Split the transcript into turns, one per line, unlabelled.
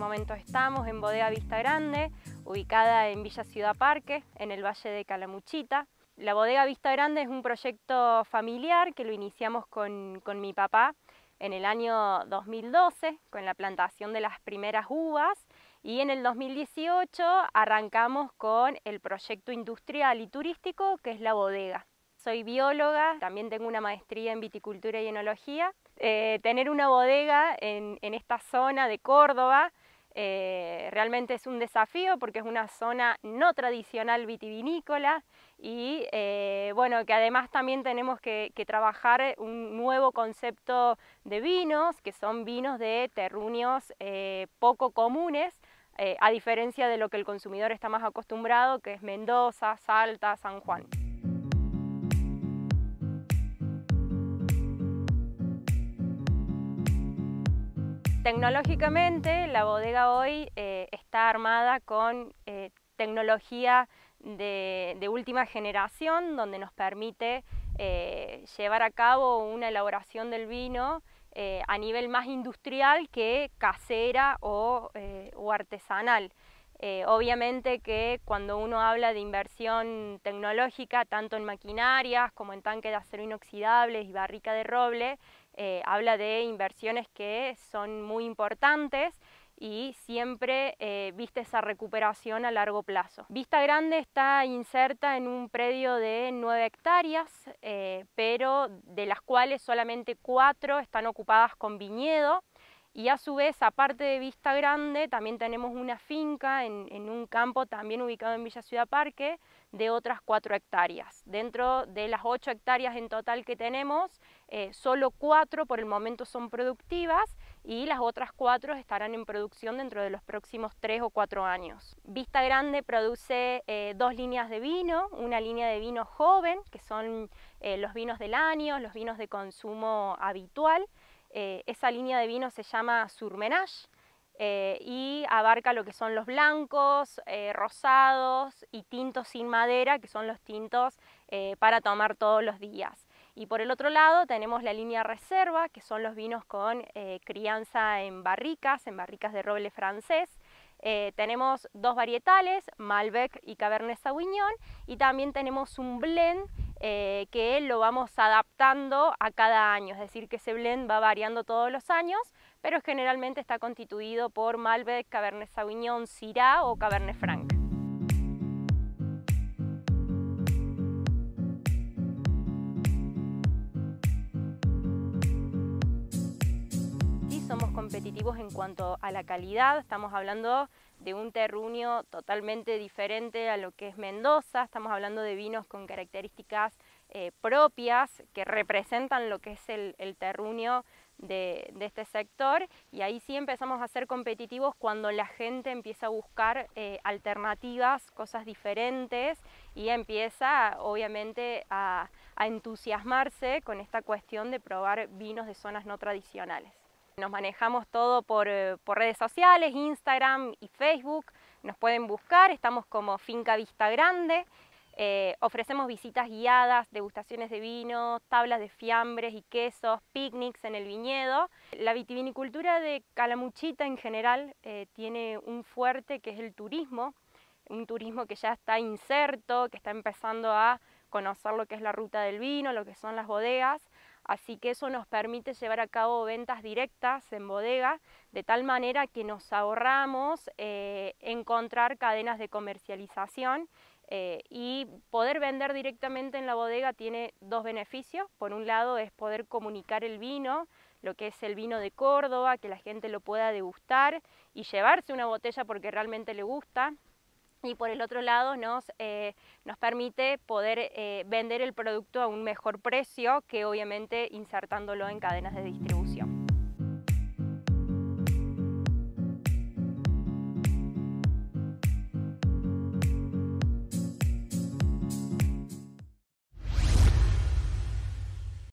momento estamos en Bodega Vista Grande, ubicada en Villa Ciudad Parque, en el Valle de Calamuchita. La Bodega Vista Grande es un proyecto familiar que lo iniciamos con, con mi papá en el año 2012, con la plantación de las primeras uvas, y en el 2018 arrancamos con el proyecto industrial y turístico que es la bodega. Soy bióloga, también tengo una maestría en viticultura y enología. Eh, tener una bodega en, en, esta zona de Córdoba eh, realmente es un desafío porque es una zona no tradicional vitivinícola y eh, bueno, que además también tenemos que, trabajar un nuevo concepto de vinos, que son vinos de terruños eh, poco comunes, a diferencia de lo que el consumidor está más acostumbrado, que es Mendoza, Salta, San Juan. Tecnológicamente, la bodega hoy eh, está armada con eh, tecnología de, última generación, donde nos permite eh, llevar a cabo una elaboración del vino a nivel más industrial que casera o, artesanal. obviamente que cuando uno habla de inversión tecnológica, tanto en maquinarias como en tanques de acero inoxidables y barrica de roble, eh, habla de inversiones que son muy importantes y siempre eh, viste esa recuperación a largo plazo. Vista Grande está inserta en un predio de 9 hectáreas, eh, pero de las cuales solamente cuatro están ocupadas con viñedo. Y a su vez, aparte de Vista Grande, también tenemos una finca en, un campo también ubicado en Villa Ciudad Parque de otras cuatro hectáreas. Dentro de las ocho hectáreas en total que tenemos, eh, solo cuatro por el momento son productivas y las otras cuatro estarán en producción dentro de los próximos tres o cuatro años. Vista Grande produce eh, dos líneas de vino, una línea de vino joven, que son eh, los vinos del año, los vinos de consumo habitual, eh, esa línea de vino se llama Surmenage eh, y abarca lo que son los blancos, eh, rosados y tintos sin madera, que son los tintos para tomar todos los días. Y por el otro lado tenemos la línea reserva, que son los vinos con crianza en barricas, en barricas de roble francés. tenemos dos varietales, Malbec y Cabernet Sauvignon, y también tenemos un blend eh, que lo vamos adaptando a cada año, es decir, que ese blend va variando todos los años, pero generalmente está constituido por Malbec, Cabernet Sauvignon, Syrah o Cabernet Franc. competitivos en cuanto a la calidad, estamos hablando de un terruño totalmente diferente a lo que es Mendoza, estamos hablando de vinos con características eh, propias que representan lo que es el, terruño de, este sector y ahí sí empezamos a ser competitivos cuando la gente empieza a buscar eh, alternativas, cosas diferentes y empieza obviamente a entusiasmarse con esta cuestión de probar vinos de zonas no tradicionales. Nos manejamos todo eh, por, redes sociales, Instagram y Facebook. Nos pueden buscar, estamos como Finca Vista Grande. Eh, ofrecemos visitas guiadas, degustaciones de vino, tablas de fiambres y quesos, picnics en el viñedo. La vitivinicultura de Calamuchita en general eh, tiene un fuerte que es el turismo, un turismo que ya está inserto, que está empezando a conocer lo que es la ruta del vino, lo que son las bodegas, así que eso nos permite llevar a cabo ventas directas en bodega, de tal manera que nos ahorramos eh, encontrar cadenas de comercialización eh, y poder vender directamente en la bodega tiene dos beneficios. Por un lado es poder comunicar el vino, lo que es el vino de Córdoba, que la gente lo pueda degustar y llevarse una botella porque realmente le gusta y por el otro lado nos, eh, nos permite poder eh, vender el producto a un mejor precio que obviamente insertándolo en cadenas de distribución.